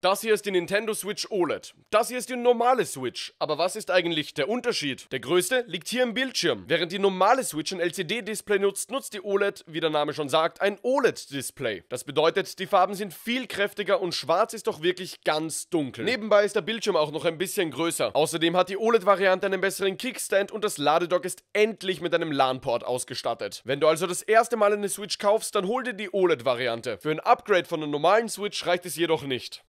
Das hier ist die Nintendo Switch OLED. Das hier ist die normale Switch. Aber was ist eigentlich der Unterschied? Der größte liegt hier im Bildschirm. Während die normale Switch ein LCD-Display nutzt, nutzt die OLED, wie der Name schon sagt, ein OLED-Display. Das bedeutet, die Farben sind viel kräftiger und schwarz ist doch wirklich ganz dunkel. Nebenbei ist der Bildschirm auch noch ein bisschen größer. Außerdem hat die OLED-Variante einen besseren Kickstand und das Ladedock ist endlich mit einem LAN-Port ausgestattet. Wenn du also das erste Mal eine Switch kaufst, dann hol dir die OLED-Variante. Für ein Upgrade von einer normalen Switch reicht es jedoch nicht.